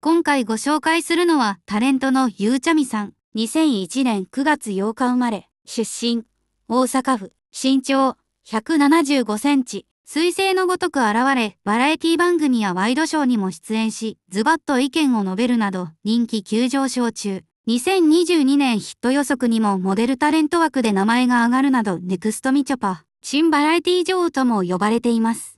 今回ご紹介するのはタレントのゆうちゃみさん。2001年9月8日生まれ、出身、大阪府、身長175センチ。彗星のごとく現れ、バラエティ番組やワイドショーにも出演し、ズバッと意見を述べるなど、人気急上昇中。2022年ヒット予測にもモデルタレント枠で名前が上がるなど、ネクストミチョパ、新バラエティ女王とも呼ばれています。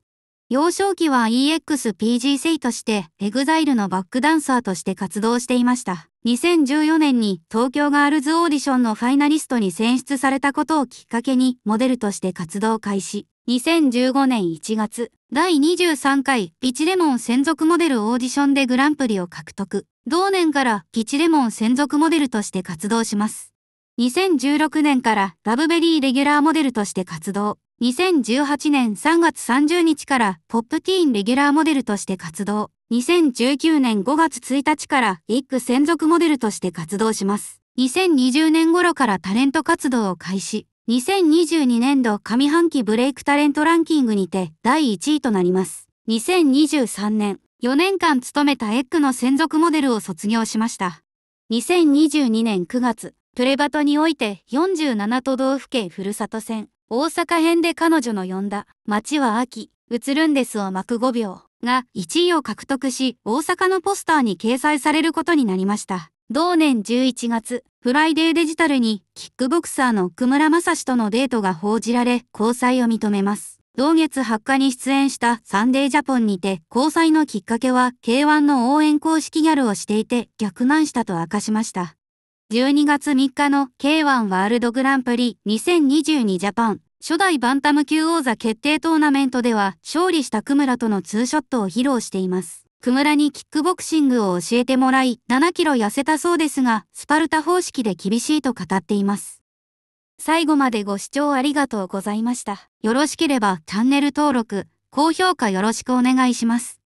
幼少期は EXPG c として EXILE のバックダンサーとして活動していました。2014年に東京ガールズオーディションのファイナリストに選出されたことをきっかけにモデルとして活動開始。2015年1月、第23回ピチレモン専属モデルオーディションでグランプリを獲得。同年からピチレモン専属モデルとして活動します。2016年からラブベリーレギュラーモデルとして活動。2018年3月30日からポップティーンレギュラーモデルとして活動。2019年5月1日から一区専属モデルとして活動します。2020年頃からタレント活動を開始。2022年度上半期ブレイクタレントランキングにて第1位となります。2023年、4年間勤めたエッグの専属モデルを卒業しました。2022年9月、プレバトにおいて47都道府県ふるさと戦、大阪編で彼女の呼んだ街は秋、映るんですを巻く5秒が1位を獲得し、大阪のポスターに掲載されることになりました。同年11月、フライデーデジタルにキックボクサーの奥村正史とのデートが報じられ、交際を認めます。同月8日に出演したサンデージャポンにて、交際のきっかけは K1 の応援公式ギャルをしていて逆難したと明かしました。12月3日の K1 ワールドグランプリ2022ジャパン初代バンタム級王座決定トーナメントでは勝利したクムラとのツーショットを披露しています。クムラにキックボクシングを教えてもらい7キロ痩せたそうですがスパルタ方式で厳しいと語っています。最後までご視聴ありがとうございました。よろしければチャンネル登録、高評価よろしくお願いします。